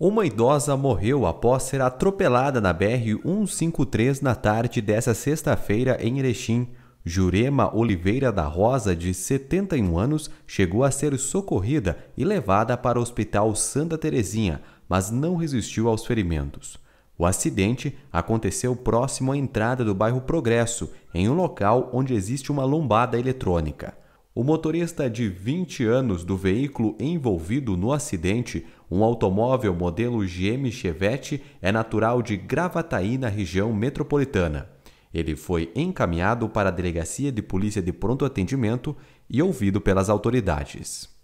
Uma idosa morreu após ser atropelada na BR-153 na tarde desta sexta-feira em Erechim. Jurema Oliveira da Rosa, de 71 anos, chegou a ser socorrida e levada para o Hospital Santa Terezinha, mas não resistiu aos ferimentos. O acidente aconteceu próximo à entrada do bairro Progresso, em um local onde existe uma lombada eletrônica. O motorista de 20 anos do veículo envolvido no acidente, um automóvel modelo GM Chevette, é natural de Gravataí, na região metropolitana. Ele foi encaminhado para a Delegacia de Polícia de Pronto Atendimento e ouvido pelas autoridades.